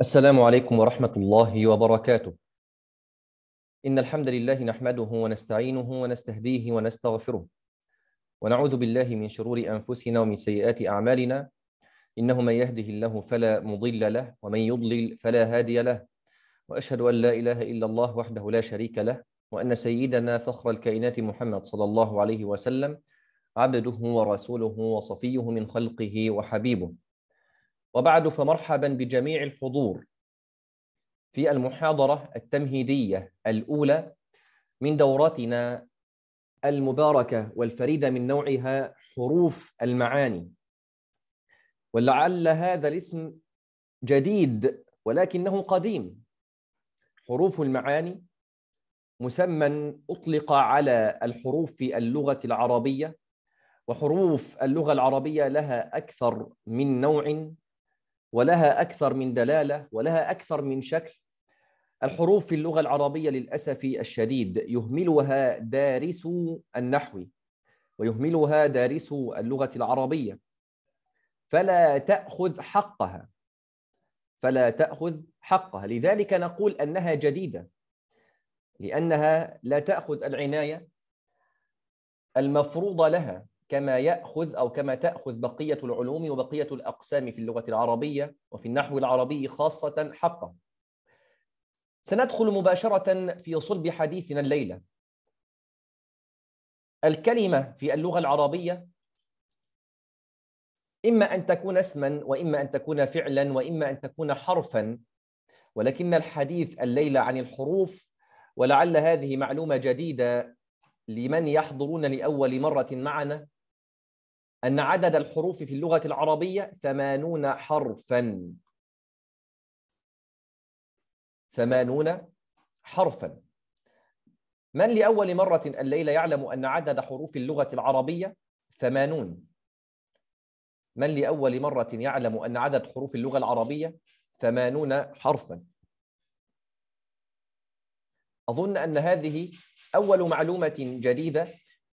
السلام عليكم ورحمة الله وبركاته. إن الحمد لله نحمده ونستعينه ونستهديه ونستغفره. ونعوذ بالله من شرور أنفسنا ومن سيئات أعمالنا. إنه من يهده الله فلا مضل له ومن يضلل فلا هادي له. وأشهد أن لا إله إلا الله وحده لا شريك له وأن سيدنا فخر الكائنات محمد صلى الله عليه وسلم عبده ورسوله وصفيه من خلقه وحبيبه. وبعد فمرحبا بجميع الحضور في المحاضرة التمهيدية الأولى من دورتنا المباركة والفريدة من نوعها حروف المعاني ولعل هذا الاسم جديد ولكنه قديم حروف المعاني مسمى أطلق على الحروف في اللغة العربية وحروف اللغة العربية لها أكثر من نوع ولها اكثر من دلاله ولها اكثر من شكل الحروف في اللغه العربيه للاسف الشديد يهملها دارسو النحو ويهملها دارسو اللغه العربيه فلا تاخذ حقها فلا تاخذ حقها لذلك نقول انها جديده لانها لا تاخذ العنايه المفروضه لها كما ياخذ او كما تاخذ بقيه العلوم وبقيه الاقسام في اللغه العربيه وفي النحو العربي خاصه حقه. سندخل مباشره في صلب حديثنا الليله. الكلمه في اللغه العربيه اما ان تكون اسما واما ان تكون فعلا واما ان تكون حرفا ولكن الحديث الليله عن الحروف ولعل هذه معلومه جديده لمن يحضرون لاول مره معنا أن عدد الحروف في اللغة العربية ثمانون حرفا ثمانون حرفا من لأول مرة الليلة يعلم أن عدد حروف اللغة العربية ثمانون من لأول مرة يعلم أن عدد حروف اللغة العربية ثمانون حرفا أظن أن هذه أول معلومة جديدة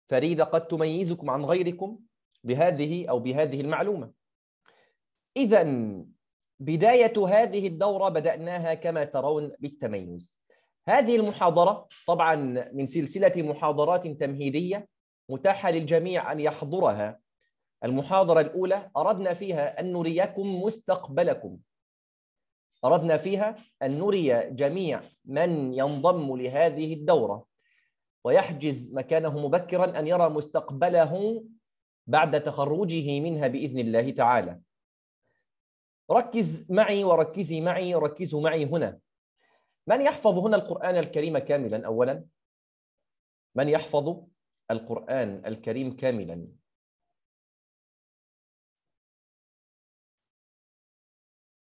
فريدة قد تميزكم عن غيركم بهذه أو بهذه المعلومة إذا بداية هذه الدورة بدأناها كما ترون بالتميز هذه المحاضرة طبعا من سلسلة محاضرات تمهيدية متاحة للجميع أن يحضرها المحاضرة الأولى أردنا فيها أن نريكم مستقبلكم أردنا فيها أن نري جميع من ينضم لهذه الدورة ويحجز مكانه مبكرا أن يرى مستقبله بعد تخرجه منها باذن الله تعالى. ركز معي وركزي معي ركزوا معي هنا. من يحفظ هنا القرآن الكريم كاملا اولا؟ من يحفظ القرآن الكريم كاملا؟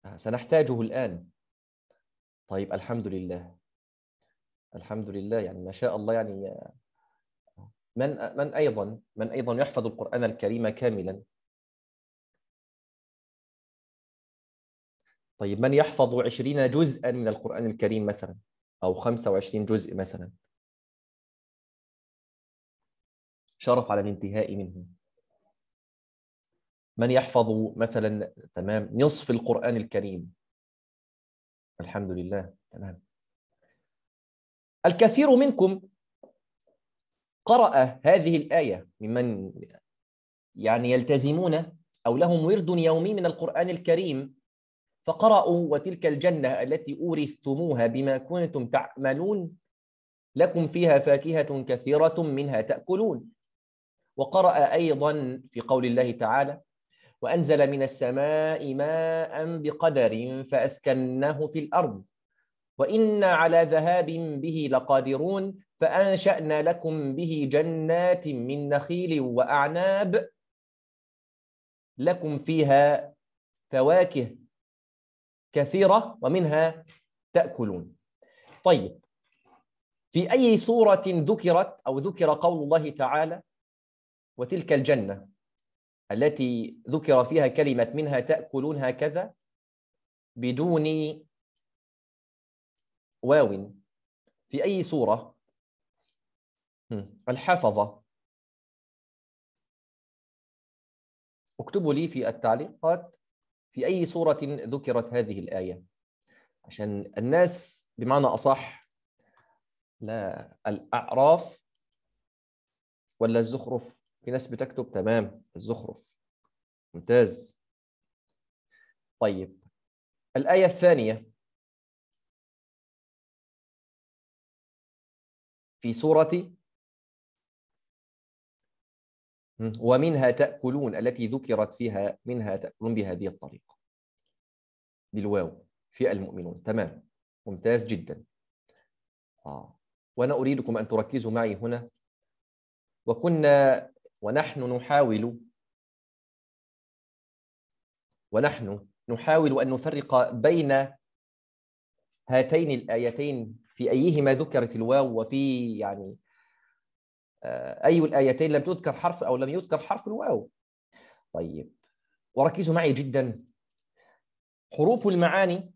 آه، سنحتاجه الآن. طيب الحمد لله. الحمد لله يعني ما شاء الله يعني من من ايضا من ايضا يحفظ القران الكريم كاملا طيب من يحفظ 20 جزءا من القرآن الكريم مثلا أو 25 جزء مثلا شرف على الانتهاء منه من يحفظ مثلا تمام نصف القرآن الكريم الحمد لله تمام الكثير منكم قرأ هذه الآية ممن يعني يلتزمون أو لهم ورد يومي من القرآن الكريم فقرأوا وتلك الجنة التي أورثتموها بما كنتم تعملون لكم فيها فاكهة كثيرة منها تأكلون وقرأ أيضا في قول الله تعالى وأنزل من السماء ماء بقدر فأسكناه في الأرض وإنا على ذهاب به لقادرون فأنشأنا لكم به جنات من نخيل وأعناب لكم فيها فواكه كثيرة ومنها تأكلون طيب في أي سورة ذكرت أو ذكر قول الله تعالى وتلك الجنة التي ذكر فيها كلمة منها تأكلون هكذا بدون واو في أي سورة الحفظة اكتبوا لي في التعليقات في أي صورة ذكرت هذه الآية عشان الناس بمعنى أصح لا الأعراف ولا الزخرف في ناس بتكتب تمام الزخرف ممتاز طيب الآية الثانية في سورة ومنها تأكلون التي ذكرت فيها منها تأكلون بهذه الطريقة بالواو في المؤمنون تمام ممتاز جدا آه. وأنا أريدكم أن تركزوا معي هنا وكنا ونحن نحاول ونحن نحاول أن نفرق بين هاتين الآيتين في أيهما ذكرت الواو وفي يعني آه، أي الآيتين لم تذكر حرف أو لم يذكر حرف الواو طيب وركزوا معي جدا حروف المعاني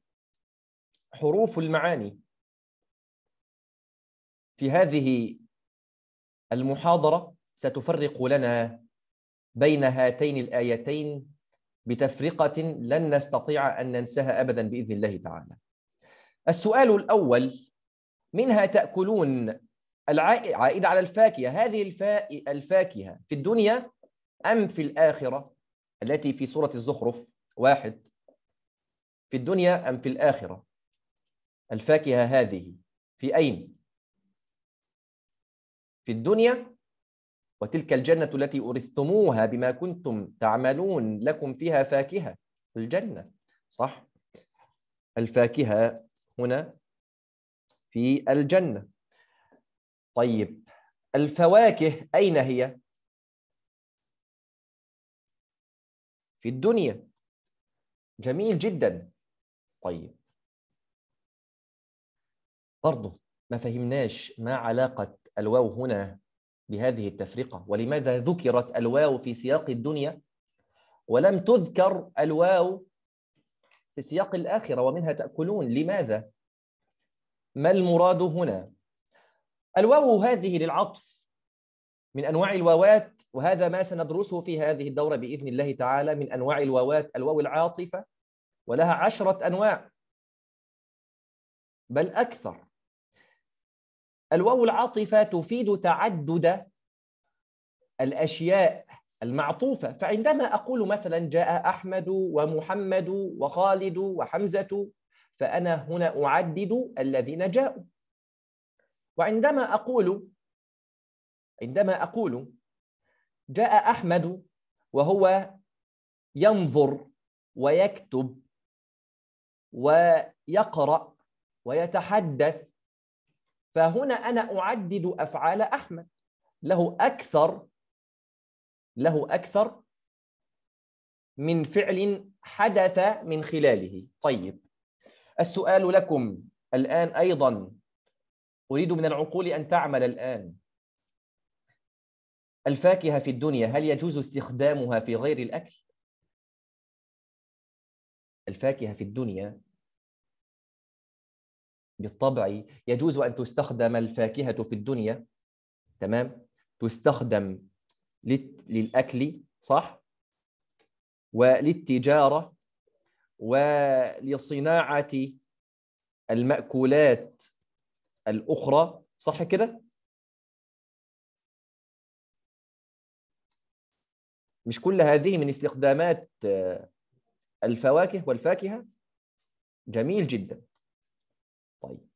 حروف المعاني في هذه المحاضرة ستفرق لنا بين هاتين الآيتين بتفرقة لن نستطيع أن ننساها أبدا بإذن الله تعالى السؤال الأول منها تأكلون العائد على الفاكهة هذه الفاكهة في الدنيا أم في الآخرة التي في سورة الزخرف واحد في الدنيا أم في الآخرة الفاكهة هذه في أين في الدنيا وتلك الجنة التي أورثتموها بما كنتم تعملون لكم فيها فاكهة الجنة صح الفاكهة هنا في الجنة طيب الفواكه أين هي؟ في الدنيا جميل جدا طيب برضه ما فهمناش ما علاقة الواو هنا بهذه التفرقة ولماذا ذكرت الواو في سياق الدنيا ولم تذكر الواو في سياق الآخرة ومنها تأكلون لماذا؟ ما المراد هنا؟ الواو هذه للعطف من أنواع الواوات وهذا ما سندرسه في هذه الدورة بإذن الله تعالى من أنواع الواوات الواو العاطفة ولها عشرة أنواع بل أكثر الواو العاطفة تفيد تعدد الأشياء المعطوفة فعندما أقول مثلا جاء أحمد ومحمد وخالد وحمزة فأنا هنا أعدد الذين جاءوا وعندما أقول عندما أقول جاء أحمد وهو ينظر ويكتب ويقرأ ويتحدث فهنا أنا أعدد أفعال أحمد له أكثر له أكثر من فعل حدث من خلاله طيب السؤال لكم الآن أيضا أريد من العقول أن تعمل الآن الفاكهة في الدنيا هل يجوز استخدامها في غير الأكل؟ الفاكهة في الدنيا بالطبع يجوز أن تستخدم الفاكهة في الدنيا تمام تستخدم للأكل صح وللتجارة ولصناعة المأكولات الأخرى صح كده؟ مش كل هذه من استخدامات آه، الفواكه والفاكهة جميل جدا طيب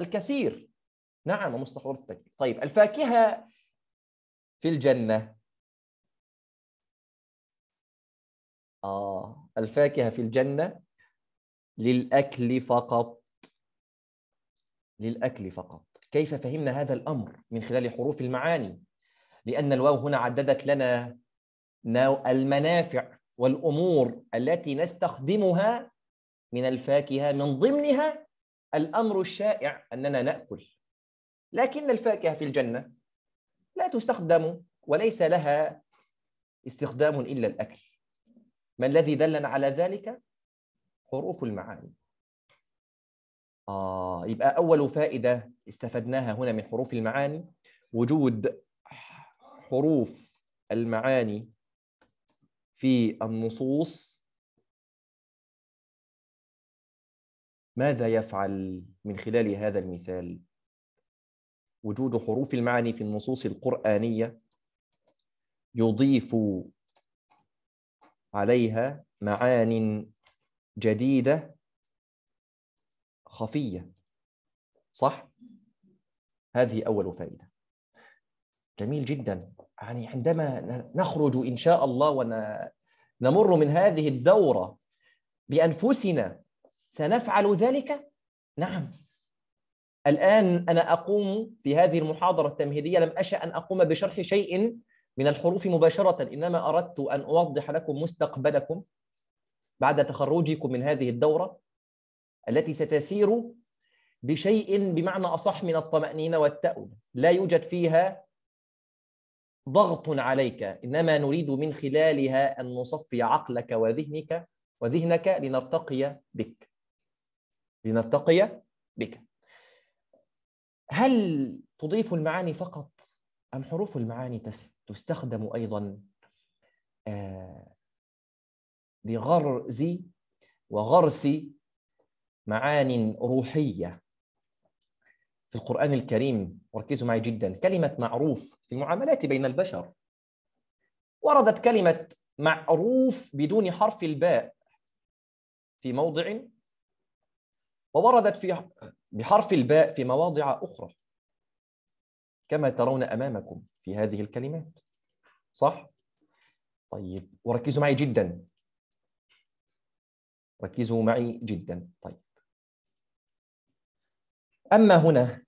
الكثير نعم مستحور التكليف طيب الفاكهة في الجنة آه الفاكهة في الجنة للأكل فقط للأكل فقط كيف فهمنا هذا الأمر من خلال حروف المعاني لأن الواو هنا عددت لنا المنافع والأمور التي نستخدمها من الفاكهة من ضمنها الأمر الشائع أننا نأكل لكن الفاكهة في الجنة لا تستخدم وليس لها استخدام إلا الأكل ما الذي دلنا على ذلك؟ حروف المعاني آه، يبقى أول فائدة استفدناها هنا من حروف المعاني وجود حروف المعاني في النصوص ماذا يفعل من خلال هذا المثال؟ وجود حروف المعاني في النصوص القرآنية يضيف عليها معان جديدة خفية صح؟ هذه أول فائدة جميل جدا يعني عندما نخرج إن شاء الله ونمر من هذه الدورة بأنفسنا سنفعل ذلك؟ نعم الآن أنا أقوم في هذه المحاضرة التمهيدية لم أشأ أن أقوم بشرح شيء من الحروف مباشرة إنما أردت أن أوضح لكم مستقبلكم بعد تخرجكم من هذه الدورة التي ستسير بشيء بمعنى اصح من الطمانينه والتأون لا يوجد فيها ضغط عليك انما نريد من خلالها ان نصفي عقلك وذهنك وذهنك لنرتقي بك لنرتقي بك هل تضيف المعاني فقط ام حروف المعاني تستخدم ايضا آه، لغرز وغرس معان روحيه في القران الكريم وركزوا معي جدا كلمه معروف في المعاملات بين البشر وردت كلمه معروف بدون حرف الباء في موضع ووردت في بحرف الباء في مواضع اخرى كما ترون امامكم في هذه الكلمات صح طيب وركزوا معي جدا ركزوا معي جدا طيب أما هنا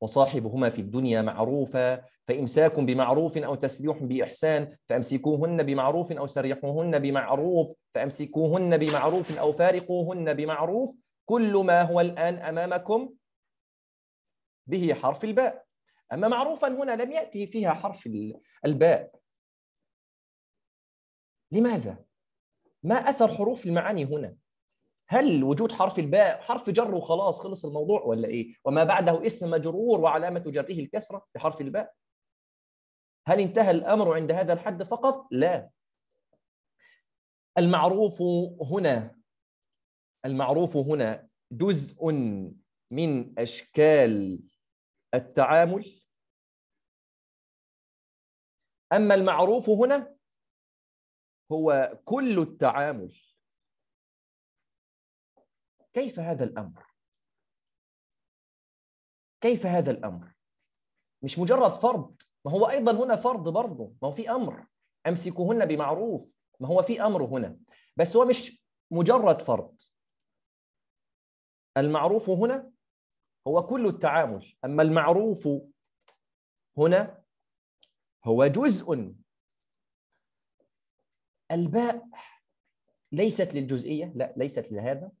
وصاحبهما في الدنيا معروفا فإمساك بمعروف أو تسريح بإحسان فأمسكوهن بمعروف أو سرحوهن بمعروف فأمسكوهن بمعروف أو فارقوهن بمعروف كل ما هو الآن أمامكم به حرف الباء أما معروفا هنا لم يأتي فيها حرف الباء لماذا؟ ما أثر حروف المعاني هنا؟ هل وجود حرف الباء حرف جر وخلاص خلص الموضوع ولا ايه؟ وما بعده اسم مجرور وعلامه جره الكسره بحرف الباء. هل انتهى الامر عند هذا الحد فقط؟ لا. المعروف هنا المعروف هنا جزء من اشكال التعامل اما المعروف هنا هو كل التعامل كيف هذا الامر كيف هذا الامر مش مجرد فرض ما هو ايضا هنا فرض برضه ما هو في امر امسكوهن بمعروف ما هو في امر هنا بس هو مش مجرد فرض المعروف هنا هو كل التعامل اما المعروف هنا هو جزء الباء ليست للجزئيه لا ليست لهذا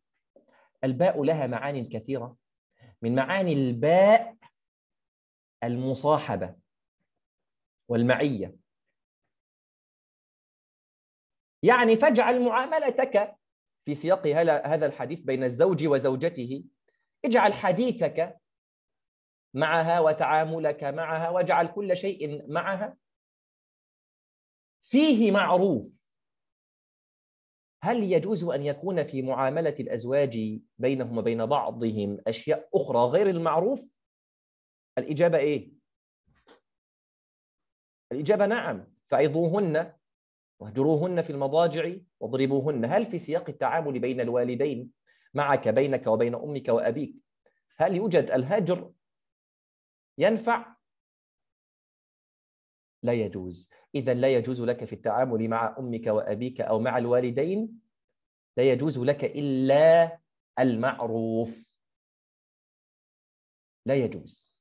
الباء لها معان كثيرة من معاني الباء المصاحبة والمعية يعني فاجعل معاملتك في سياق هذا الحديث بين الزوج وزوجته اجعل حديثك معها وتعاملك معها واجعل كل شيء معها فيه معروف هل يجوز أن يكون في معاملة الأزواج بينهم وبين بعضهم أشياء أخرى غير المعروف؟ الإجابة إيه؟ الإجابة نعم فعظوهن واهجروهن في المضاجع واضربوهن هل في سياق التعامل بين الوالدين معك بينك وبين أمك وأبيك هل يوجد الهجر ينفع لا يجوز إذا لا يجوز لك في التعامل مع أمك وأبيك أو مع الوالدين لا يجوز لك إلا المعروف لا يجوز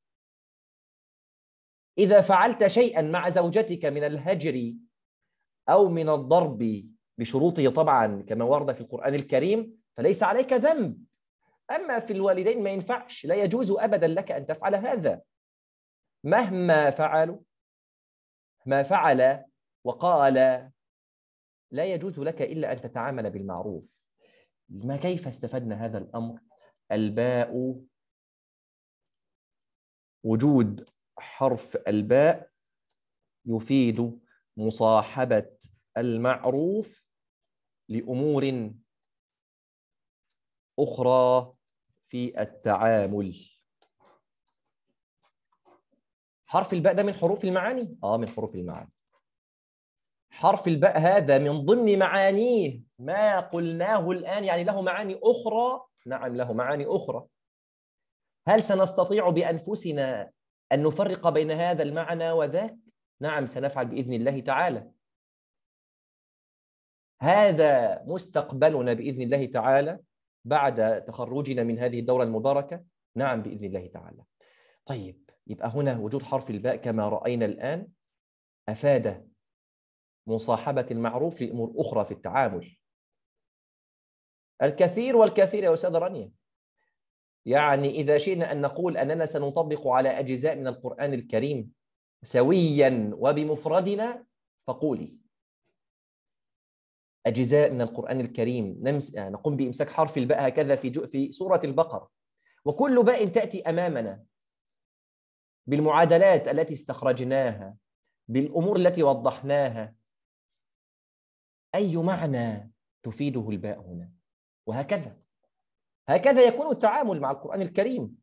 إذا فعلت شيئا مع زوجتك من الهجر أو من الضرب بشروطه طبعا كما ورد في القرآن الكريم فليس عليك ذنب أما في الوالدين ما ينفعش لا يجوز أبدا لك أن تفعل هذا مهما فعلوا ما فعل وقال لا يجوز لك إلا أن تتعامل بالمعروف ما كيف استفدنا هذا الأمر الباء وجود حرف الباء يفيد مصاحبة المعروف لأمور أخرى في التعامل حرف الباء ده من حروف المعاني اه من حروف المعاني حرف الباء هذا من ضمن معانيه ما قلناه الان يعني له معاني اخرى نعم له معاني اخرى هل سنستطيع بانفسنا ان نفرق بين هذا المعنى وذاك نعم سنفعل باذن الله تعالى هذا مستقبلنا باذن الله تعالى بعد تخرجنا من هذه الدوره المباركه نعم باذن الله تعالى طيب يبقى هنا وجود حرف الباء كما رأينا الآن أفاد مصاحبة المعروف لأمور أخرى في التعامل الكثير والكثير يا أستاذ رانيا يعني إذا شئنا أن نقول أننا سنطبق على أجزاء من القرآن الكريم سويا وبمفردنا فقولي أجزاء من القرآن الكريم نمس... نقوم بإمساك حرف الباء هكذا في جو... في سورة البقرة وكل باء تأتي أمامنا بالمعادلات التي استخرجناها بالامور التي وضحناها اي معنى تفيده الباء هنا وهكذا هكذا يكون التعامل مع القران الكريم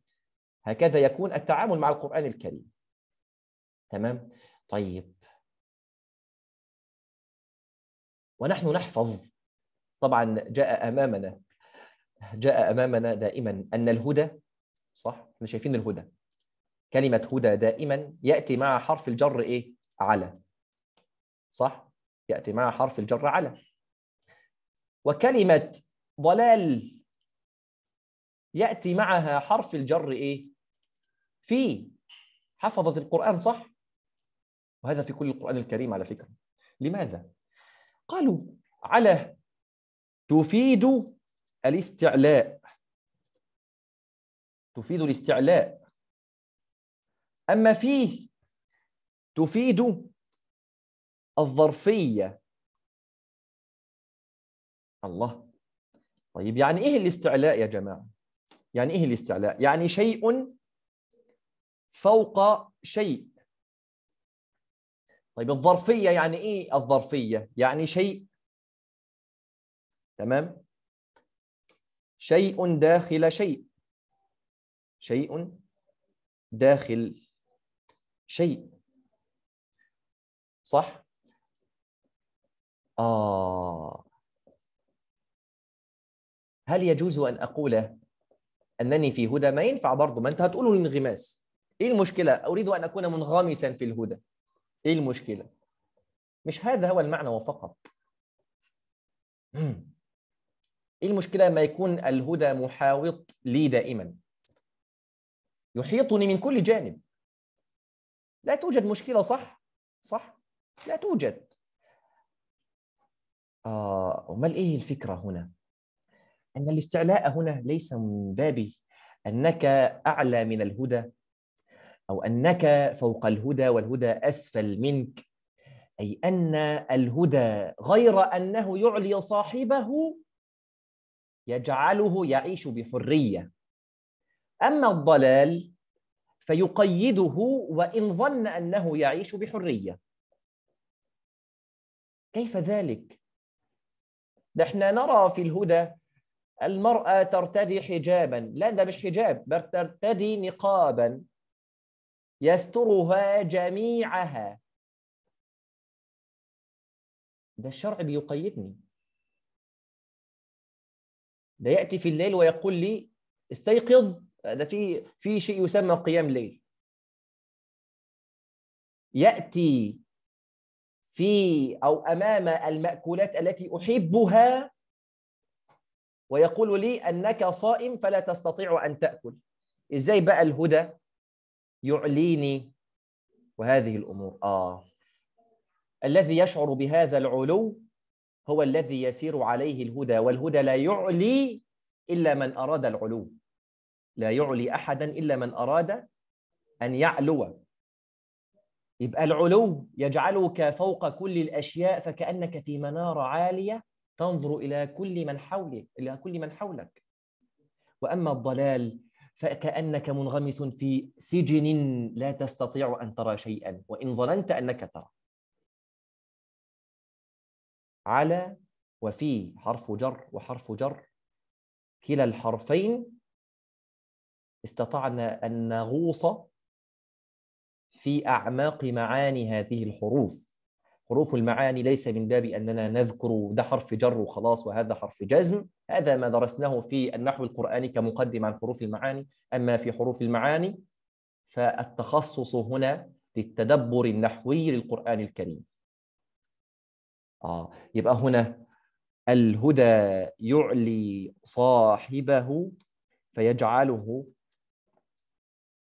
هكذا يكون التعامل مع القران الكريم تمام طيب ونحن نحفظ طبعا جاء امامنا جاء امامنا دائما ان الهدى صح احنا شايفين الهدى كلمة هدى دائما يأتي مع حرف الجر إيه؟ على صح؟ يأتي مع حرف الجر على وكلمة ضلال يأتي معها حرف الجر إيه؟ في حفظت القرآن صح؟ وهذا في كل القرآن الكريم على فكرة لماذا؟ قالوا على تفيد الاستعلاء تفيد الاستعلاء أما فيه تفيد الظرفية الله طيب يعني إيه الاستعلاء يا جماعة؟ يعني إيه الاستعلاء؟ يعني شيء فوق شيء طيب الظرفية يعني إيه الظرفية؟ يعني شيء تمام؟ شيء داخل شيء شيء داخل شيء صح؟ آه هل يجوز أن أقول أنني في هدى ما ينفع برضه ما أنت هتقوله الانغماس إيه المشكلة؟ أريد أن أكون منغمسا في الهدى إيه المشكلة؟ مش هذا هو المعنى وفقط إيه المشكلة ما يكون الهدى محاوط لي دائما يحيطني من كل جانب لا توجد مشكلة صح؟ صح؟ لا توجد آه وما إيه الفكرة هنا؟ أن الاستعلاء هنا ليس من باب أنك أعلى من الهدى أو أنك فوق الهدى والهدى أسفل منك أي أن الهدى غير أنه يعلي صاحبه يجعله يعيش بحرية أما الضلال فيقيده وان ظن انه يعيش بحريه كيف ذلك نحن نرى في الهدى المراه ترتدي حجابا لا ده مش حجاب بل ترتدي نقابا يسترها جميعها ده الشرع بيقيدني ده ياتي في الليل ويقول لي استيقظ هذا في في شيء يسمى قيام ليل ياتي في او امام الماكولات التي احبها ويقول لي انك صائم فلا تستطيع ان تاكل ازاي بقى الهدى يعليني وهذه الامور اه الذي يشعر بهذا العلو هو الذي يسير عليه الهدى والهدى لا يعلي الا من اراد العلو لا يعلي احدا الا من اراد ان يعلو يبقى العلو يجعلك فوق كل الاشياء فكانك في مناره عاليه تنظر الى كل من حولك الى كل من حولك واما الضلال فكانك منغمس في سجن لا تستطيع ان ترى شيئا وان ظننت انك ترى على وفي حرف جر وحرف جر كلا الحرفين استطعنا أن نغوص في أعماق معاني هذه الحروف حروف المعاني ليس من باب أننا نذكر ده حرف جر وخلاص وهذا حرف جزم هذا ما درسناه في النحو القرآني كمقدم عن حروف المعاني أما في حروف المعاني فالتخصص هنا للتدبر النحوي للقرآن الكريم آه يبقى هنا الهدى يعلي صاحبه فيجعله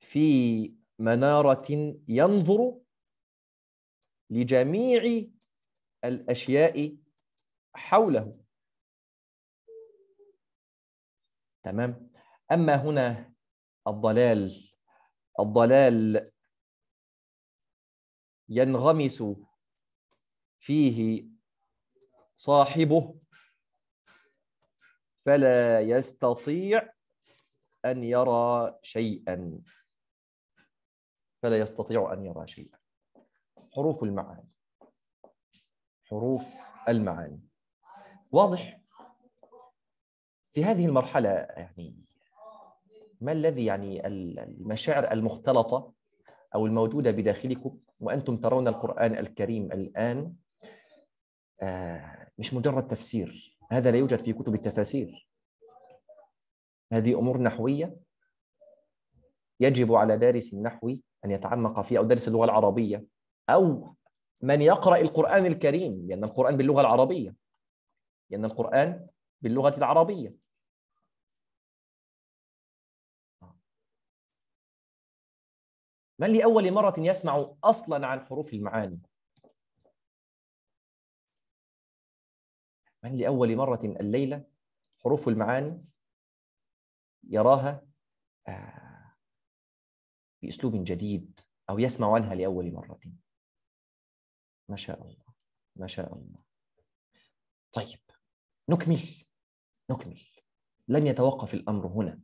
في منارة ينظر لجميع الأشياء حوله تمام أما هنا الضلال الضلال ينغمس فيه صاحبه فلا يستطيع أن يرى شيئا فلا يستطيع أن يرى شيئا حروف المعاني حروف المعاني واضح في هذه المرحلة يعني ما الذي يعني المشاعر المختلطة أو الموجودة بداخلكم وأنتم ترون القرآن الكريم الآن آه، مش مجرد تفسير هذا لا يوجد في كتب التفاسير هذه أمور نحوية يجب على دارس النحو أن يتعمق فيه أو درس اللغة العربية أو من يقرأ القرآن الكريم لأن القرآن باللغة العربية لأن القرآن باللغة العربية من لأول مرة يسمع أصلا عن حروف المعاني من لأول مرة الليلة حروف المعاني يراها آه باسلوب جديد او يسمع عنها لاول مره ما شاء الله ما شاء الله طيب نكمل نكمل لن يتوقف الامر هنا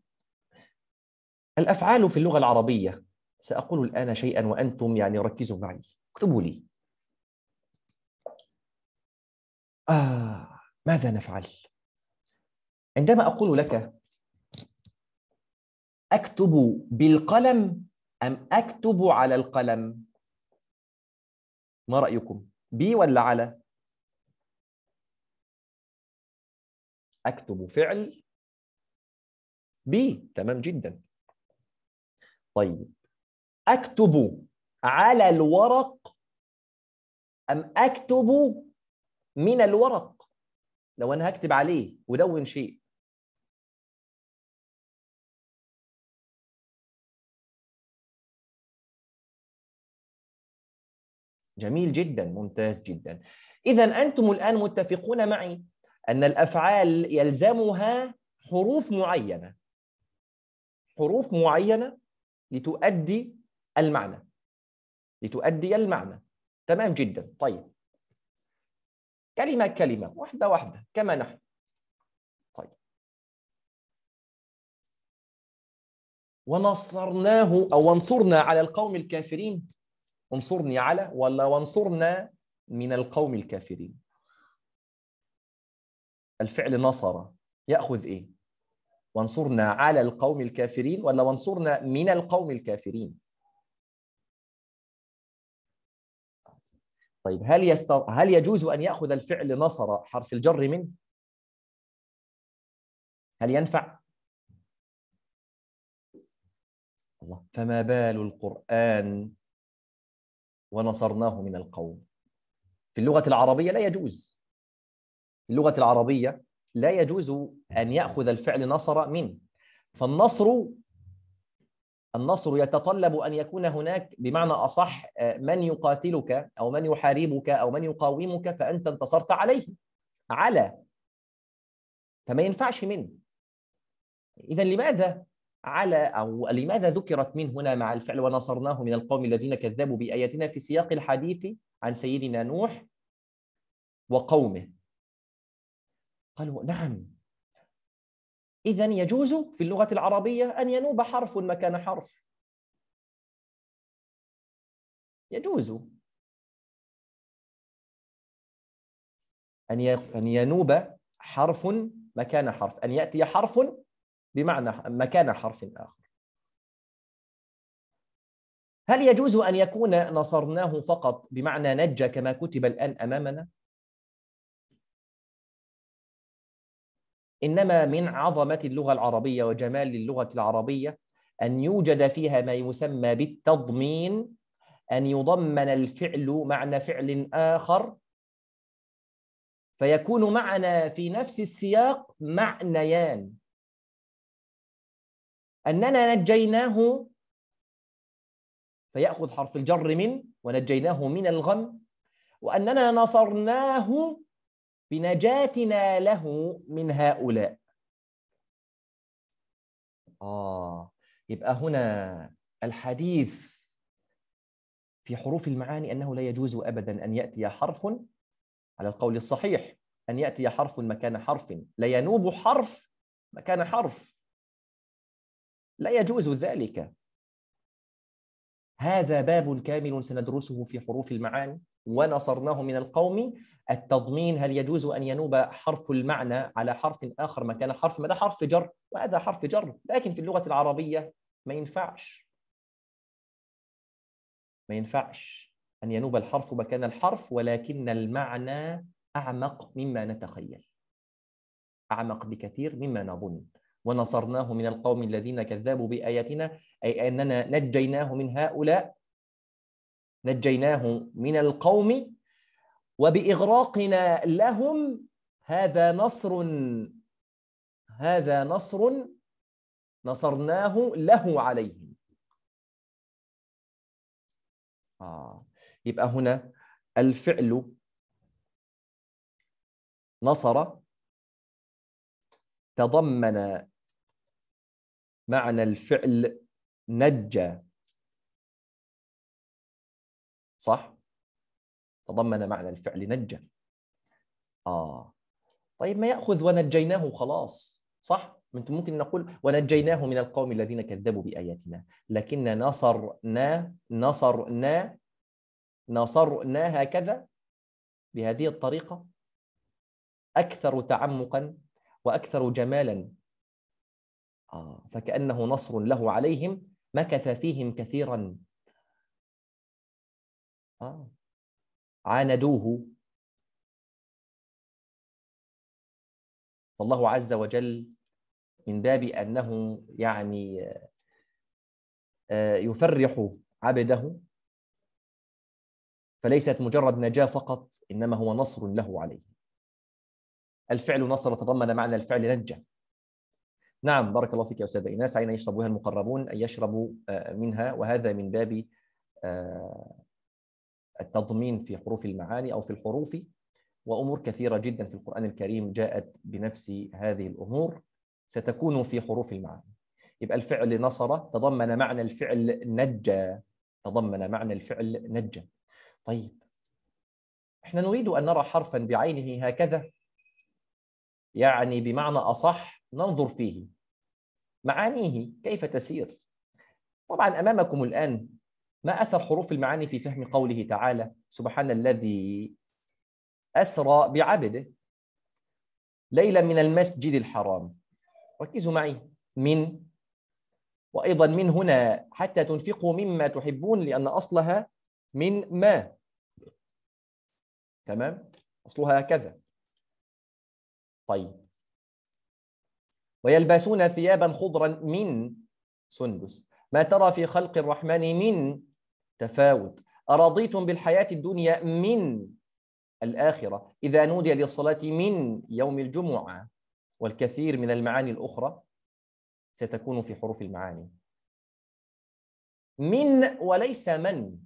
الافعال في اللغه العربيه ساقول الان شيئا وانتم يعني ركزوا معي اكتبوا لي آه ماذا نفعل عندما اقول لك اكتب بالقلم أم أكتب على القلم ما رأيكم بي ولا على أكتب فعل بي تمام جدا طيب أكتب على الورق أم أكتب من الورق لو أنا هكتب عليه ودون شيء جميل جدا ممتاز جدا اذا انتم الان متفقون معي ان الافعال يلزمها حروف معينه حروف معينه لتؤدي المعنى لتؤدي المعنى تمام جدا طيب كلمه كلمه واحده واحده كما نحن طيب ونصرناه او انصرنا على القوم الكافرين انصرني على ولا وانصرنا من القوم الكافرين الفعل نصر ياخذ ايه وانصرنا على القوم الكافرين ولا وانصرنا من القوم الكافرين طيب هل يست... هل يجوز ان ياخذ الفعل نصر حرف الجر منه هل ينفع الله فما بال القران ونصرناه من القوم في اللغة العربية لا يجوز في اللغة العربية لا يجوز أن يأخذ الفعل نصر من فالنصر النصر يتطلب أن يكون هناك بمعنى أصح آه، من يقاتلك أو من يحاربك أو من يقاومك فأنت انتصرت عليه على فما ينفعش منه إذا لماذا على او لماذا ذكرت من هنا مع الفعل ونصرناه من القوم الذين كذبوا باياتنا في سياق الحديث عن سيدنا نوح وقومه قالوا نعم اذا يجوز في اللغه العربيه ان ينوب حرف مكان حرف يجوز ان ان ينوب حرف مكان حرف ان ياتي حرف بمعنى مكان حرف آخر هل يجوز أن يكون نصرناه فقط بمعنى نجى كما كتب الآن أمامنا؟ إنما من عظمة اللغة العربية وجمال اللغة العربية أن يوجد فيها ما يسمى بالتضمين أن يضمن الفعل معنى فعل آخر فيكون معنا في نفس السياق معنيان أننا نجيناه فيأخذ حرف الجر من ونجيناه من الغم وأننا نصرناه بنجاتنا له من هؤلاء آه يبقى هنا الحديث في حروف المعاني أنه لا يجوز أبدا أن يأتي حرف على القول الصحيح أن يأتي حرف مكان حرف لا ينوب حرف مكان حرف لا يجوز ذلك هذا باب كامل سندرسه في حروف المعاني ونصرناه من القوم التضمين هل يجوز أن ينوب حرف المعنى على حرف آخر مكان حرف ما حرف جر وهذا حرف جر لكن في اللغة العربية ما ينفعش ما ينفعش أن ينوب الحرف مكان الحرف ولكن المعنى أعمق مما نتخيل أعمق بكثير مما نظن ونصرناه من القوم الذين كذبوا بآياتنا أي أننا نجيناه من هؤلاء نجيناه من القوم وبإغراقنا لهم هذا نصر هذا نصر نصرناه له عليهم آه. يبقى هنا الفعل نصر تضمن معنى الفعل نجى صح تضمن معنى الفعل نجى اه طيب ما ياخذ ونجيناه خلاص صح ممكن نقول ونجيناه من القوم الذين كذبوا باياتنا لكن نصرنا نصرنا نصرنا هكذا بهذه الطريقه اكثر تعمقا واكثر جمالا آه فكأنه نصر له عليهم مكث فيهم كثيرا آه عاندوه فالله عز وجل من باب أنه يعني آه، يفرح عبده فليست مجرد نجاة فقط إنما هو نصر له عليه الفعل نصر تضمن معنى الفعل نجا نعم بارك الله فيك يا أستاذ إيناس عين يشربها المقربون أن يشربوا آه، منها وهذا من باب آه، التضمين في حروف المعاني أو في الحروف وأمور كثيرة جدا في القرآن الكريم جاءت بنفس هذه الأمور ستكون في حروف المعاني يبقى الفعل نصر تضمن معنى الفعل نجى تضمن معنى الفعل نجى طيب احنا نريد أن نرى حرفا بعينه هكذا يعني بمعنى أصح ننظر فيه معانيه كيف تسير طبعا امامكم الان ما اثر حروف المعاني في فهم قوله تعالى سبحان الذي اسرى بعبده ليلا من المسجد الحرام ركزوا معي من وايضا من هنا حتى تنفقوا مما تحبون لان اصلها من ما تمام اصلها هكذا طيب ويلبسون ثيابا خضرا من سندس ما ترى في خلق الرحمن من تفاوت أرضيتم بالحياة الدنيا من الآخرة إذا نودي للصلاة من يوم الجمعة والكثير من المعاني الأخرى ستكون في حروف المعاني من وليس من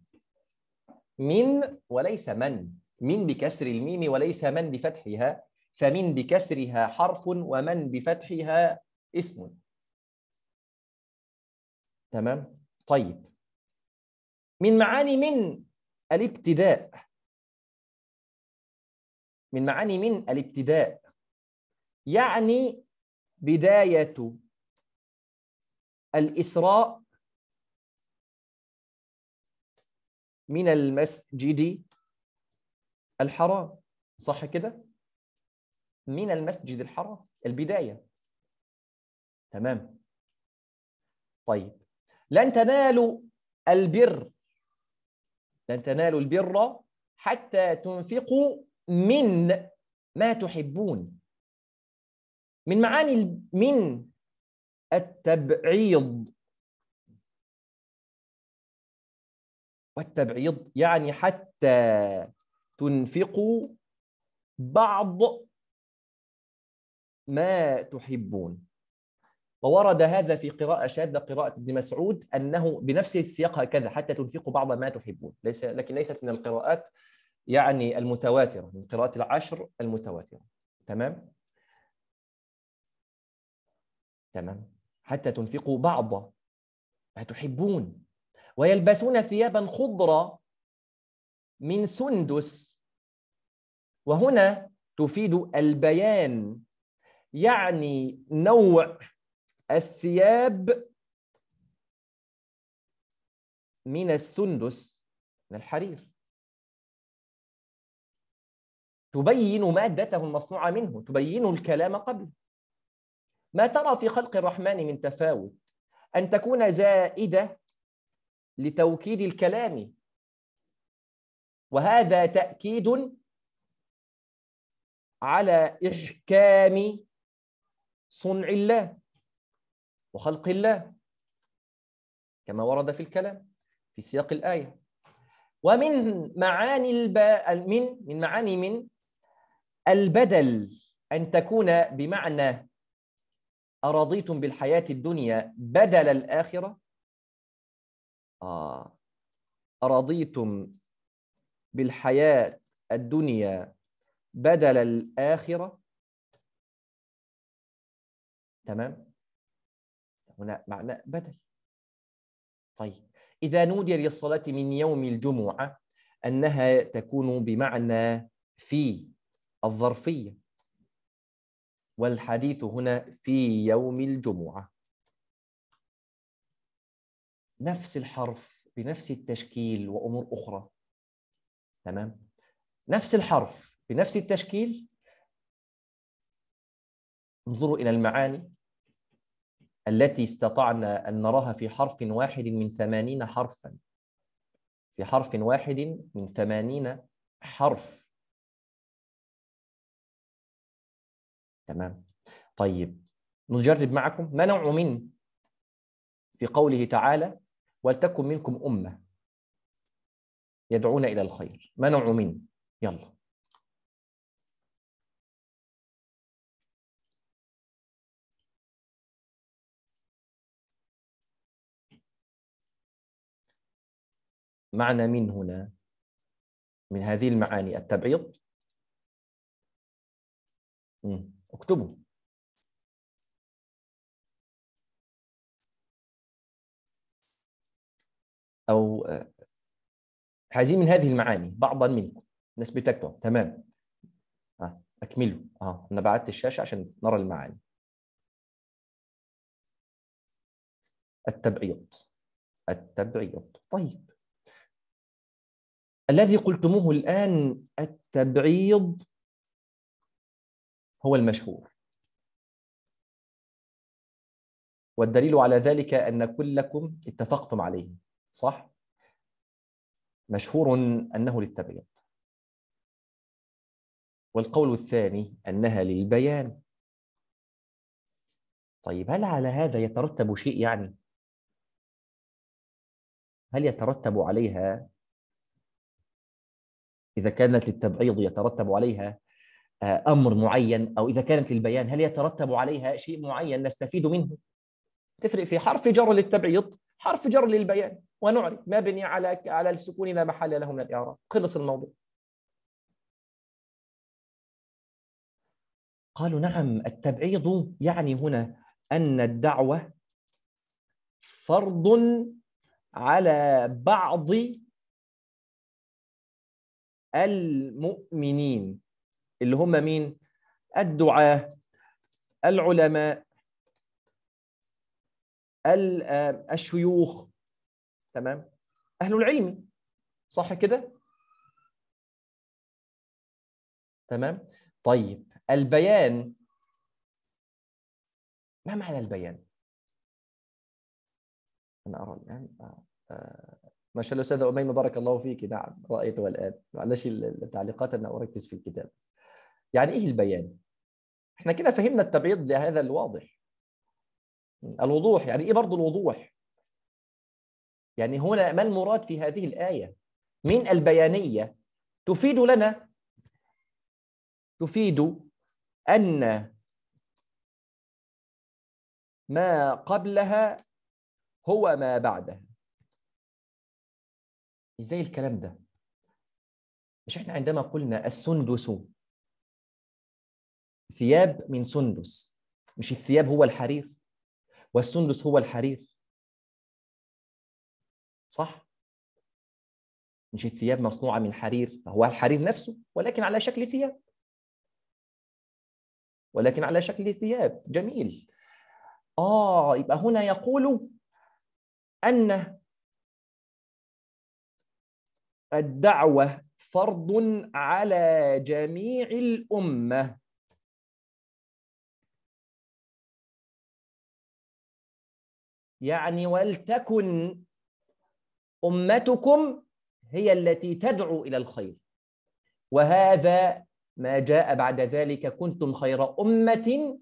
من وليس من من بكسر الميم وليس من بفتحها فمن بكسرها حرف ومن بفتحها اسم تمام طيب من معاني من الابتداء من معاني من الابتداء يعني بداية الإسراء من المسجد الحرام صح كده من المسجد الحرام البداية تمام طيب لن تنالوا البر لن تنالوا البر حتى تنفقوا من ما تحبون من معاني من التبعيض والتبعيض يعني حتى تنفقوا بعض ما تحبون وورد هذا في قراءة شاذة قراءة ابن مسعود أنه بنفس السياق هكذا حتى تنفقوا بعض ما تحبون ليس لكن ليست من القراءات يعني المتواترة من قراءة العشر المتواترة تمام تمام حتى تنفقوا بعض ما تحبون ويلبسون ثيابا خضرا من سندس وهنا تفيد البيان يعني نوع الثياب من السندس من الحرير تبين مادته المصنوعة منه تبين الكلام قبله ما ترى في خلق الرحمن من تفاوت أن تكون زائدة لتوكيد الكلام وهذا تأكيد على إحكام صنع الله وخلق الله كما ورد في الكلام في سياق الآية ومن معاني الب... من من معاني من البدل أن تكون بمعنى أرضيتم بالحياة الدنيا بدل الآخرة آه. أرضيتم بالحياة الدنيا بدل الآخرة تمام هنا معنى بدل طيب إذا نودي للصلاة من يوم الجمعة أنها تكون بمعنى في الظرفية والحديث هنا في يوم الجمعة نفس الحرف بنفس التشكيل وأمور أخرى تمام نفس الحرف بنفس التشكيل انظروا إلى المعاني التي استطعنا أن نراها في حرف واحد من ثمانين حرفا في حرف واحد من ثمانين حرف تمام طيب نجرب معكم ما نوع من في قوله تعالى ولتكن منكم أمة يدعون إلى الخير ما نوع من يلا معنى من هنا من هذه المعاني التبعيض اكتبوا او آه، هذه من هذه المعاني بعضا منكم الناس بتكتب تمام آه، اكملوا اه انا بعدت الشاشه عشان نرى المعاني التبعيض التبعيض طيب الذي قلتموه الآن التبعيض هو المشهور والدليل على ذلك أن كلكم اتفقتم عليه صح؟ مشهور أنه للتبعيض والقول الثاني أنها للبيان طيب هل على هذا يترتب شيء يعني؟ هل يترتب عليها إذا كانت للتبعيض يترتب عليها آه، أمر معين أو إذا كانت للبيان هل يترتب عليها شيء معين نستفيد منه؟ تفرق في حرف جر للتبعيض حرف جر للبيان ما بني على على السكون لا محل له من الإعراب خلص الموضوع قالوا نعم التبعيض يعني هنا أن الدعوة فرض على بعض المؤمنين اللي هم مين؟ الدعاة العلماء آه، الشيوخ تمام أهل العلم صح كده؟ تمام طيب البيان ما معنى البيان؟ أنا أرى الآن آه، آه، ما شاء الله استاذه اميمه بارك الله فيك نعم رايت الان معلش التعليقات انا اركز في الكتاب يعني ايه البيان احنا كده فهمنا التبعيض لهذا الواضح الوضوح يعني ايه برضه الوضوح يعني هنا ما المراد في هذه الايه من البيانيه تفيد لنا تفيد ان ما قبلها هو ما بعدها ازاي الكلام ده مش احنا عندما قلنا السندس ثياب من سندس مش الثياب هو الحرير والسندس هو الحرير صح مش الثياب مصنوعه من حرير هو الحرير نفسه ولكن على شكل ثياب ولكن على شكل ثياب جميل اه يبقى هنا يقول ان الدعوة فرض على جميع الأمة يعني ولتكن أمتكم هي التي تدعو إلى الخير وهذا ما جاء بعد ذلك كنتم خير أمة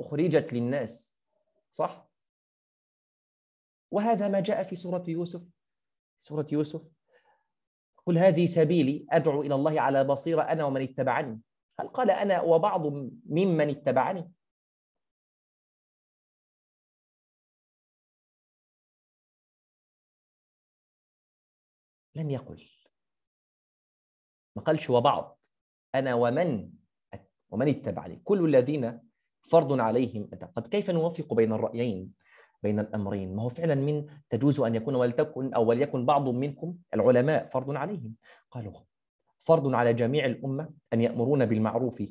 أخرجت للناس صح؟ وهذا ما جاء في سورة يوسف سورة يوسف قل هذه سبيلي أدعو إلى الله على بصيرة أنا ومن اتبعني هل قال أنا وبعض ممن اتبعني لم يقل ما قالش وبعض أنا ومن ومن اتبعني كل الذين فرض عليهم أداء طب كيف نوفق بين الرأيين بين الامرين ما هو فعلا من تجوز ان يكون ولتكن او وليكن بعض منكم العلماء فرض عليهم قالوا فرض على جميع الامه ان يامرون بالمعروف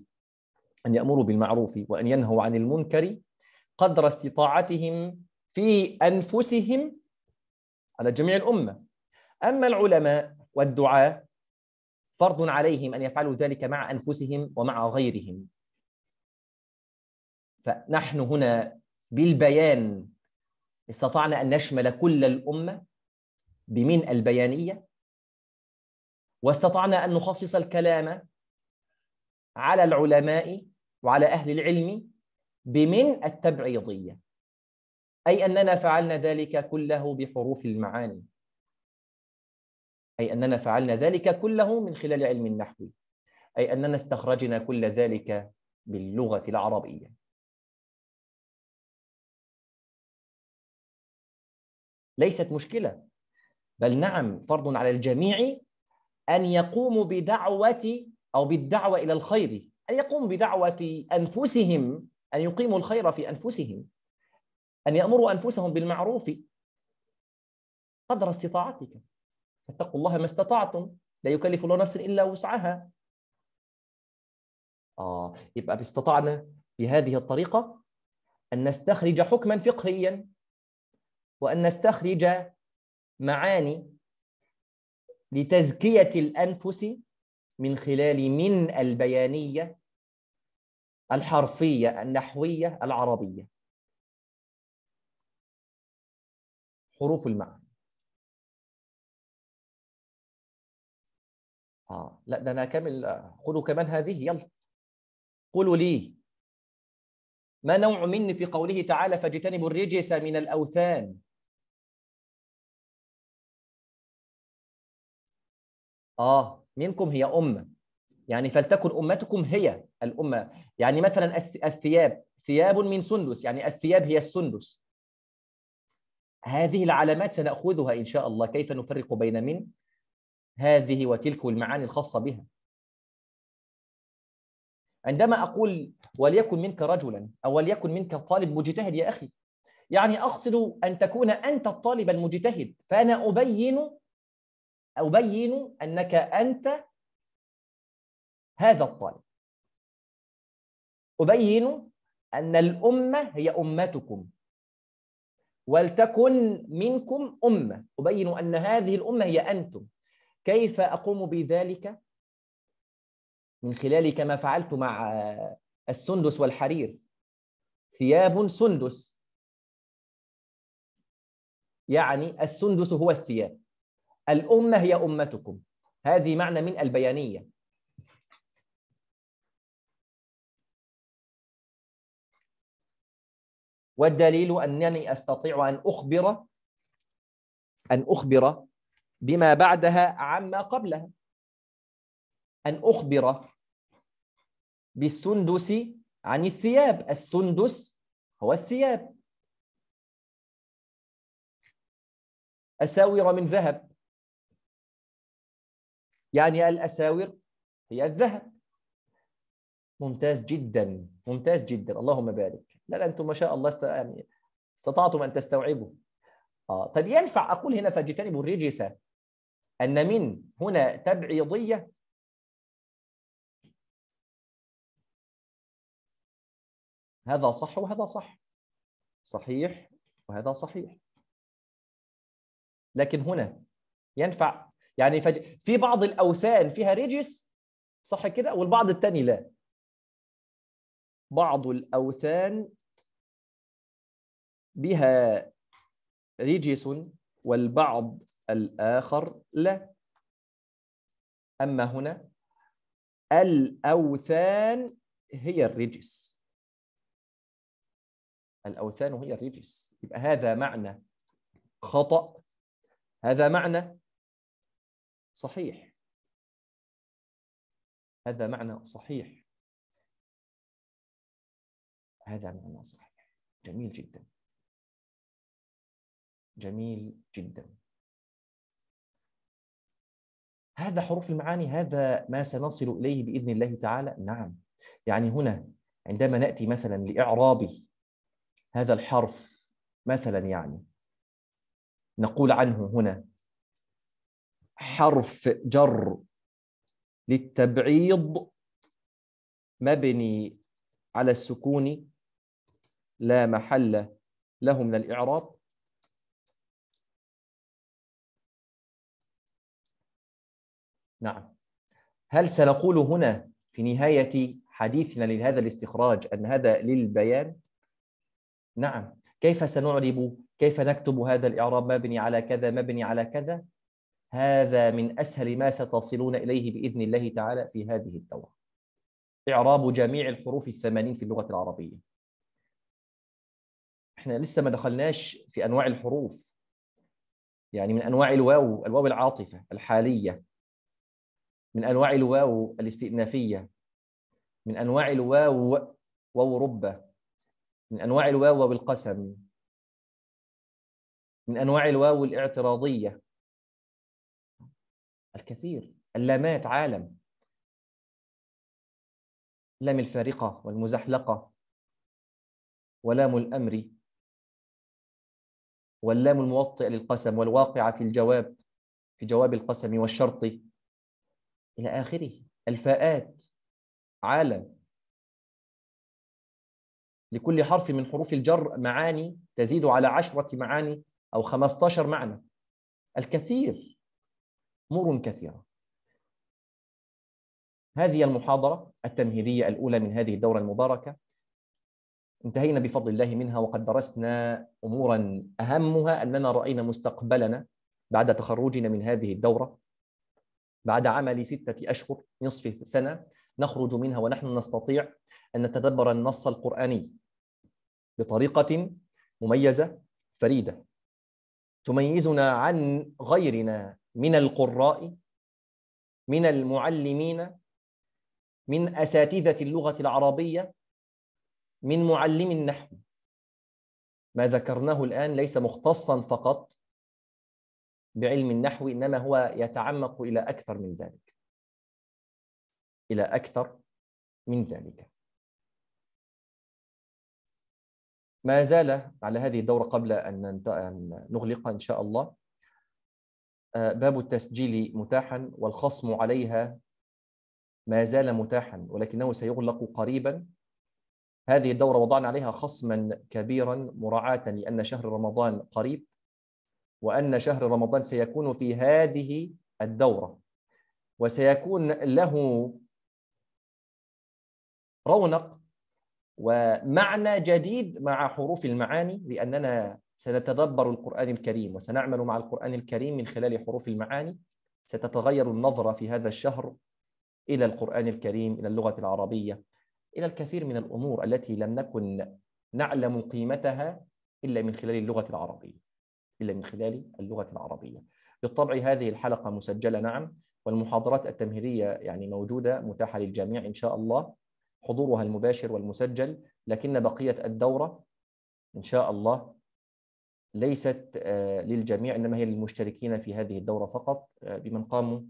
ان يامروا بالمعروف وان ينهوا عن المنكر قدر استطاعتهم في انفسهم على جميع الامه اما العلماء والدعاء فرض عليهم ان يفعلوا ذلك مع انفسهم ومع غيرهم فنحن هنا بالبيان استطعنا أن نشمل كل الأمة بمن البيانية واستطعنا أن نخصص الكلام على العلماء وعلى أهل العلم بمن التبعيضية أي أننا فعلنا ذلك كله بحروف المعاني أي أننا فعلنا ذلك كله من خلال علم النحو أي أننا استخرجنا كل ذلك باللغة العربية ليست مشكله بل نعم فرض على الجميع ان يقوموا بدعوه او بالدعوه الى الخير ان يقوموا بدعوه انفسهم ان يقيموا الخير في انفسهم ان يامروا انفسهم بالمعروف قدر استطاعتك فاتقوا الله ما استطعتم لا يكلف الله نفسا الا وسعها اه يبقى استطعنا بهذه الطريقه ان نستخرج حكما فقهيا وأن نستخرج معاني لتزكية الأنفس من خلال من البيانية الحرفية النحوية العربية حروف المعنى آه لا ده أنا أكمل قولوا كمان هذه يلا قولوا لي ما نوع مني في قوله تعالى فاجتنبوا الرجس من الأوثان اه منكم هي امه يعني فلتكن امتكم هي الامه يعني مثلا الثياب ثياب من سندس يعني الثياب هي السندس هذه العلامات سناخذها ان شاء الله كيف نفرق بين من هذه وتلك والمعاني الخاصه بها عندما اقول وليكن منك رجلا او وليكن منك طالب مجتهد يا اخي يعني اقصد ان تكون انت الطالب المجتهد فانا ابين أبين أنك أنت هذا الطالب أبين أن الأمة هي أمتكم ولتكن منكم أمة أبين أن هذه الأمة هي أنتم كيف أقوم بذلك؟ من خلال كما فعلت مع السندس والحرير ثياب سندس يعني السندس هو الثياب الأمة هي أمتكم هذه معنى من البيانية والدليل أنني أستطيع أن أخبر أن أخبر بما بعدها عما قبلها أن أخبر بالسندس عن الثياب السندس هو الثياب أساور من ذهب يعني الأساور هي الذهب ممتاز جدا ممتاز جدا اللهم بارك لا أنتم ما شاء الله است... يعني استطعتم أن تستوعبوا آه. طب ينفع أقول هنا فاجتنبوا الرجسة أن من هنا تبعيضية هذا صح وهذا صح صحيح وهذا صحيح لكن هنا ينفع يعني فج... في بعض الاوثان فيها ريجس صح كده والبعض الثاني لا بعض الاوثان بها ريجس والبعض الاخر لا اما هنا الاوثان هي الرجس الأوثان هي الرجس يبقى هذا معنى خطأ هذا معنى صحيح هذا معنى صحيح هذا معنى صحيح جميل جدا جميل جدا هذا حروف المعاني هذا ما سنصل اليه باذن الله تعالى نعم يعني هنا عندما ناتي مثلا لاعراب هذا الحرف مثلا يعني نقول عنه هنا حرف جر للتبعيض مبني على السكون لا محل له من الإعراب نعم هل سنقول هنا في نهاية حديثنا لهذا الاستخراج أن هذا للبيان؟ نعم كيف سنعرب كيف نكتب هذا الإعراب مبني على كذا مبني على كذا هذا من أسهل ما ستصلون إليه بإذن الله تعالى في هذه الدورة إعراب جميع الحروف الثمانين في اللغة العربية إحنا لسه ما دخلناش في أنواع الحروف يعني من أنواع الواو الواو العاطفة الحالية من أنواع الواو الاستئنافية من أنواع الواو واو ربة من أنواع الواو بالقسم من أنواع الواو الاعتراضية الكثير اللامات عالم لام الفارقة والمزحلقة ولام الأمر واللام الموطئ للقسم والواقعة في الجواب في جواب القسم والشرط إلى آخره الفاءات عالم لكل حرف من حروف الجر معاني تزيد على عشرة معاني أو خمستاشر معنى الكثير أمور كثيرة هذه المحاضرة التمهيدية الأولى من هذه الدورة المباركة انتهينا بفضل الله منها وقد درسنا أمورا أهمها أننا رأينا مستقبلنا بعد تخرجنا من هذه الدورة بعد عمل ستة أشهر نصف سنة نخرج منها ونحن نستطيع أن نتدبر النص القرآني بطريقة مميزة فريدة تميزنا عن غيرنا من القراء من المعلمين من اساتذه اللغه العربيه من معلم النحو ما ذكرناه الان ليس مختصا فقط بعلم النحو انما هو يتعمق الى اكثر من ذلك الى اكثر من ذلك ما زال على هذه الدوره قبل ان نغلق ان شاء الله آه، باب التسجيل متاحا والخصم عليها ما زال متاحا ولكنه سيغلق قريبا هذه الدورة وضعنا عليها خصما كبيرا مراعاة لأن شهر رمضان قريب وأن شهر رمضان سيكون في هذه الدورة وسيكون له رونق ومعنى جديد مع حروف المعاني لأننا سنتدبر القرآن الكريم وسنعمل مع القرآن الكريم من خلال حروف المعاني ستتغير النظرة في هذا الشهر إلى القرآن الكريم إلى اللغة العربية إلى الكثير من الأمور التي لم نكن نعلم قيمتها إلا من خلال اللغة العربية إلا من خلال اللغة العربية بالطبع هذه الحلقة مسجلة نعم والمحاضرات التمهيدية يعني موجودة متاحة للجميع إن شاء الله حضورها المباشر والمسجل لكن بقية الدورة إن شاء الله ليست آه، للجميع انما هي للمشتركين في هذه الدوره فقط آه، بمن قاموا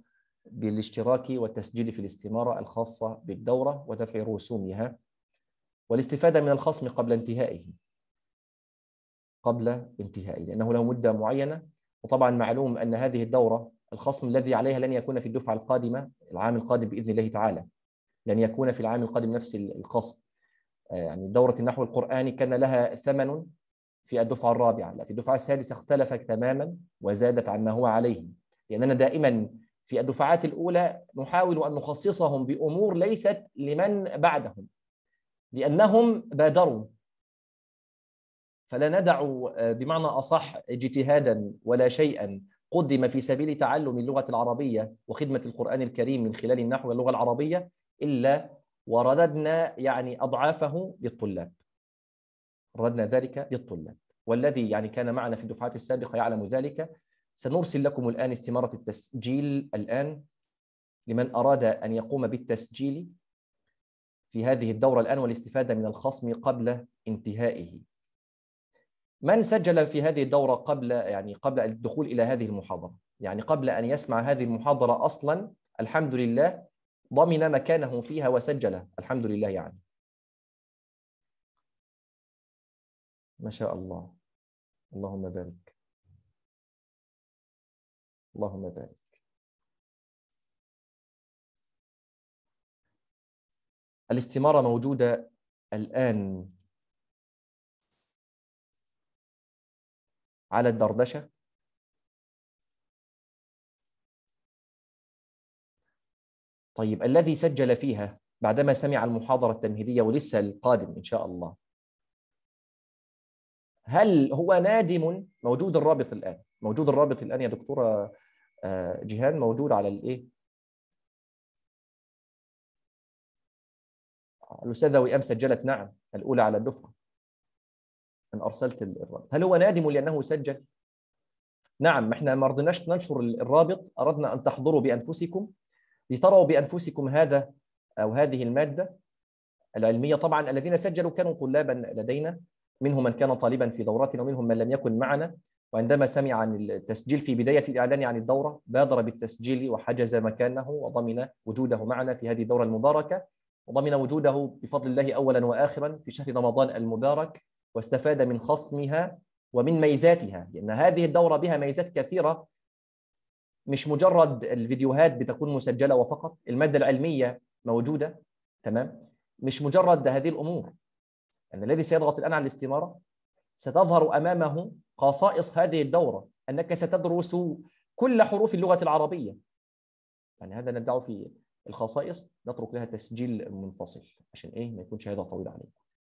بالاشتراك والتسجيل في الاستماره الخاصه بالدوره ودفع رسومها والاستفاده من الخصم قبل انتهائه. قبل انتهائه لانه له مده معينه وطبعا معلوم ان هذه الدوره الخصم الذي عليها لن يكون في الدفعه القادمه العام القادم باذن الله تعالى. لن يكون في العام القادم نفس الخصم. آه، يعني دوره النحو القراني كان لها ثمن في الدفعة الرابعة لا في الدفعة السادسة اختلفت تماما وزادت عما هو عليه لأننا دائما في الدفعات الأولى نحاول أن نخصصهم بأمور ليست لمن بعدهم لأنهم بادروا فلا ندع آه، بمعنى أصح اجتهادا ولا شيئا قدم في سبيل تعلم اللغة العربية وخدمة القرآن الكريم من خلال النحو واللغة العربية إلا ورددنا يعني أضعافه للطلاب ردنا ذلك للطلاب والذي يعني كان معنا في الدفعات السابقة يعلم ذلك سنرسل لكم الآن استمارة التسجيل الآن لمن أراد أن يقوم بالتسجيل في هذه الدورة الآن والاستفادة من الخصم قبل انتهائه من سجل في هذه الدورة قبل يعني قبل الدخول إلى هذه المحاضرة يعني قبل أن يسمع هذه المحاضرة أصلا الحمد لله ضمن مكانه فيها وسجله الحمد لله يعني ما شاء الله اللهم بارك اللهم بارك الاستمارة موجودة الآن على الدردشة طيب الذي سجل فيها بعدما سمع المحاضرة التمهيدية ولسه القادم إن شاء الله هل هو نادم موجود الرابط الان موجود الرابط الان يا دكتوره آه، جيهان موجود على الايه الاستاذه وئام سجلت نعم الاولى على الدفعه ان ارسلت الرابط هل هو نادم لانه سجل نعم احنا ما رضيناش ننشر الرابط اردنا ان تحضروا بانفسكم لتروا بانفسكم هذا او هذه الماده العلميه طبعا الذين سجلوا كانوا طلابا لدينا منهم من كان طالبا في دورتنا ومنهم من لم يكن معنا وعندما سمع عن التسجيل في بداية الإعلان عن الدورة بادر بالتسجيل وحجز مكانه وضمن وجوده معنا في هذه الدورة المباركة وضمن وجوده بفضل الله أولا وآخرا في شهر رمضان المبارك واستفاد من خصمها ومن ميزاتها لأن هذه الدورة بها ميزات كثيرة مش مجرد الفيديوهات بتكون مسجلة وفقط المادة العلمية موجودة تمام مش مجرد هذه الأمور أن الذي سيضغط الآن على الاستمارة ستظهر أمامه خصائص هذه الدورة أنك ستدرس كل حروف اللغة العربية يعني هذا ندعو في الخصائص نترك لها تسجيل منفصل عشان إيه ما يكونش هذا طويل عليكم